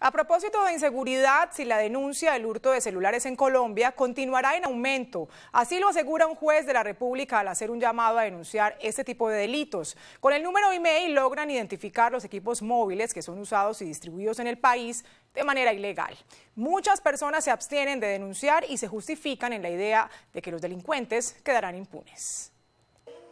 A propósito de inseguridad, si la denuncia del hurto de celulares en Colombia continuará en aumento, así lo asegura un juez de la República al hacer un llamado a denunciar este tipo de delitos. Con el número e-mail logran identificar los equipos móviles que son usados y distribuidos en el país de manera ilegal. Muchas personas se abstienen de denunciar y se justifican en la idea de que los delincuentes quedarán impunes.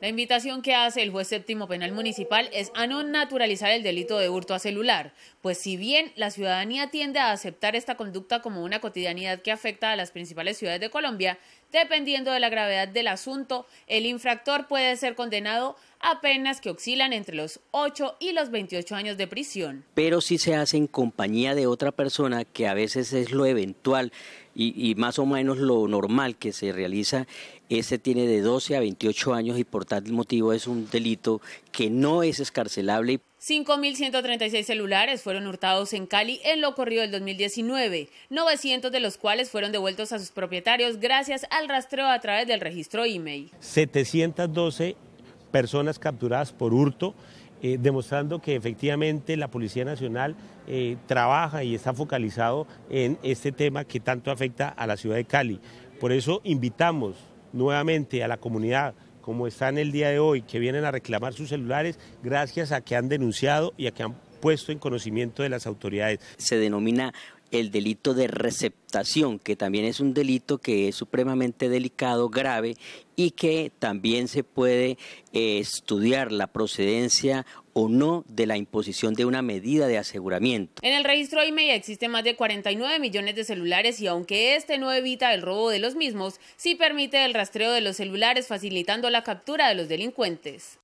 La invitación que hace el juez séptimo penal municipal es a no naturalizar el delito de hurto a celular, pues si bien la ciudadanía tiende a aceptar esta conducta como una cotidianidad que afecta a las principales ciudades de Colombia, dependiendo de la gravedad del asunto, el infractor puede ser condenado apenas que oscilan entre los 8 y los 28 años de prisión. Pero si se hace en compañía de otra persona, que a veces es lo eventual y, más o menos lo normal que se realiza, ese tiene de 12 a 28 años y por tal motivo es un delito que no es escarcelable. 5.136 celulares fueron hurtados en Cali en lo ocurrido del 2019, 900 de los cuales fueron devueltos a sus propietarios gracias al rastreo a través del registro IMEI. 712 personas capturadas por hurto, eh, demostrando que efectivamente la Policía Nacional eh, trabaja y está focalizado en este tema que tanto afecta a la ciudad de Cali. Por eso invitamos nuevamente a la comunidad como está en el día de hoy, que vienen a reclamar sus celulares gracias a que han denunciado y a que han puesto en conocimiento de las autoridades. Se denomina el delito de receptación, que también es un delito que es supremamente delicado, grave y que también se puede eh, estudiar la procedencia o no de la imposición de una medida de aseguramiento. En el registro IMEI e existen más de 49 millones de celulares y aunque este no evita el robo de los mismos, sí permite el rastreo de los celulares facilitando la captura de los delincuentes.